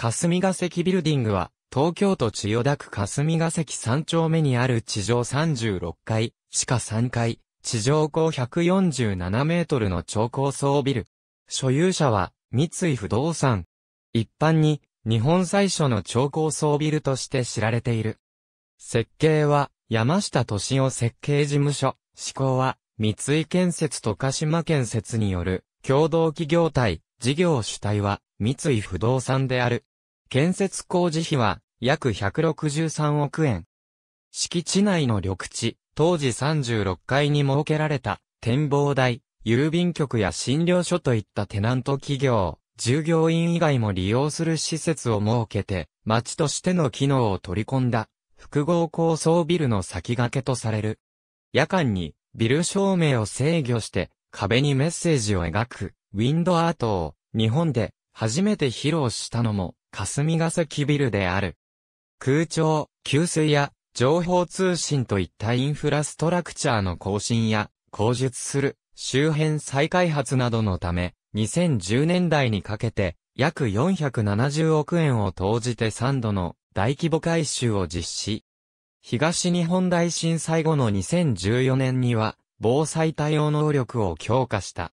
霞ヶ関ビルディングは、東京都千代田区霞ヶ関3丁目にある地上36階、地下3階、地上高147メートルの超高層ビル。所有者は、三井不動産。一般に、日本最初の超高層ビルとして知られている。設計は、山下敏夫設計事務所。施工は、三井建設と鹿島建設による、共同企業体、事業主体は、三井不動産である。建設工事費は約163億円。敷地内の緑地、当時36階に設けられた展望台、郵便局や診療所といったテナント企業、従業員以外も利用する施設を設けて、町としての機能を取り込んだ、複合高層ビルの先駆けとされる。夜間に、ビル照明を制御して、壁にメッセージを描く、ウィンドアートを、日本で、初めて披露したのも、霞ヶ関ビルである。空調、給水や、情報通信といったインフラストラクチャーの更新や、口述する、周辺再開発などのため、2010年代にかけて、約470億円を投じて3度の大規模改修を実施。東日本大震災後の2014年には、防災対応能力を強化した。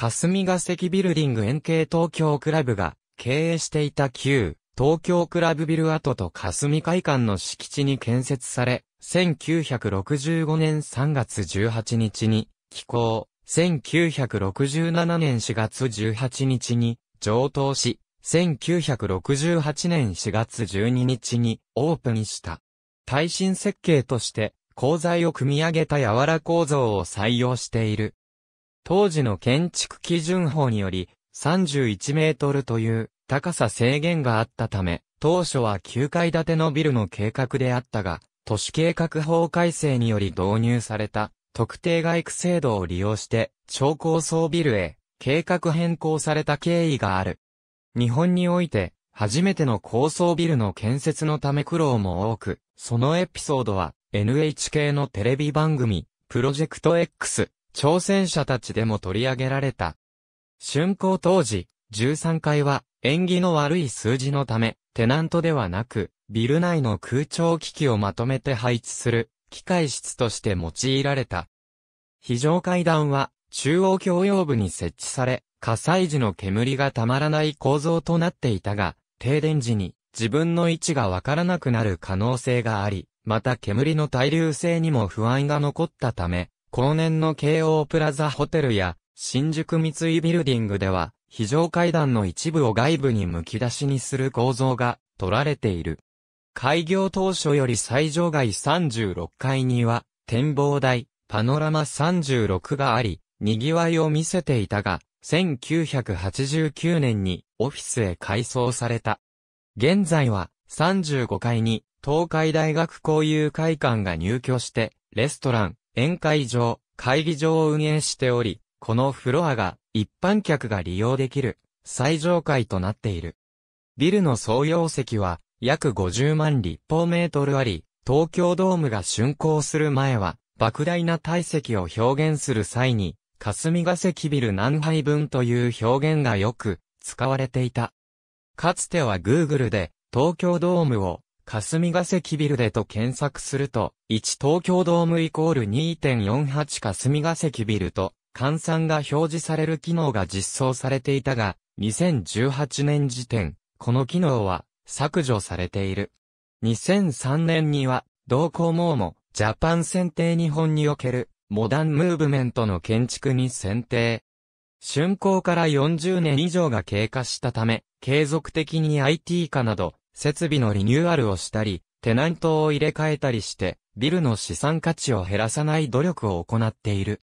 霞が関ビルディング円形東京クラブが経営していた旧東京クラブビル跡と霞会館の敷地に建設され、1965年3月18日に起工、1967年4月18日に上等し、1968年4月12日にオープンした。耐震設計として、鋼材を組み上げた柔ら構造を採用している。当時の建築基準法により、31メートルという高さ制限があったため、当初は9階建てのビルの計画であったが、都市計画法改正により導入された特定外区制度を利用して超高層ビルへ計画変更された経緯がある。日本において初めての高層ビルの建設のため苦労も多く、そのエピソードは NHK のテレビ番組プロジェクト X 挑戦者たちでも取り上げられた。竣工当時、13階は、縁起の悪い数字のため、テナントではなく、ビル内の空調機器をまとめて配置する、機械室として用いられた。非常階段は、中央共用部に設置され、火災時の煙がたまらない構造となっていたが、停電時に自分の位置がわからなくなる可能性があり、また煙の対流性にも不安が残ったため、後年の京王プラザホテルや、新宿三井ビルディングでは、非常階段の一部を外部にむき出しにする構造が取られている。開業当初より最上階36階には、展望台、パノラマ36があり、賑わいを見せていたが、1989年にオフィスへ改装された。現在は35階に東海大学交友会館が入居して、レストラン、宴会場、会議場を運営しており、このフロアが一般客が利用できる最上階となっている。ビルの総容積は約50万立方メートルあり、東京ドームが竣工する前は、莫大な体積を表現する際に、霞が関ビル何杯分という表現がよく使われていた。かつては Google で東京ドームを霞が関ビルでと検索すると、1東京ドームイコール2.48霞が関ビルと、換算が表示される機能が実装されていたが、2018年時点、この機能は削除されている。2003年には、同行網も、ジャパン選定日本における、モダンムーブメントの建築に選定。竣工から40年以上が経過したため、継続的に IT 化など、設備のリニューアルをしたり、テナントを入れ替えたりして、ビルの資産価値を減らさない努力を行っている。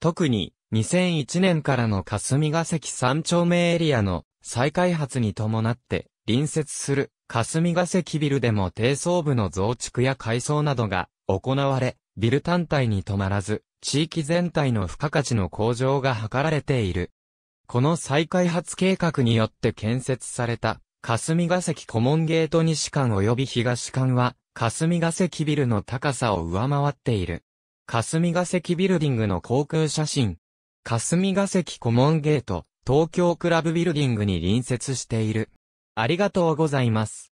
特に、2001年からの霞ヶ関三丁目エリアの再開発に伴って、隣接する霞ヶ関ビルでも低層部の増築や改装などが行われ、ビル単体に止まらず、地域全体の付加価値の向上が図られている。この再開発計画によって建設された霞ヶ関コモンゲート西館及び東館は、霞ヶ関ビルの高さを上回っている。霞ヶ関ビルディングの航空写真。霞ヶ関コモンゲート、東京クラブビルディングに隣接している。ありがとうございます。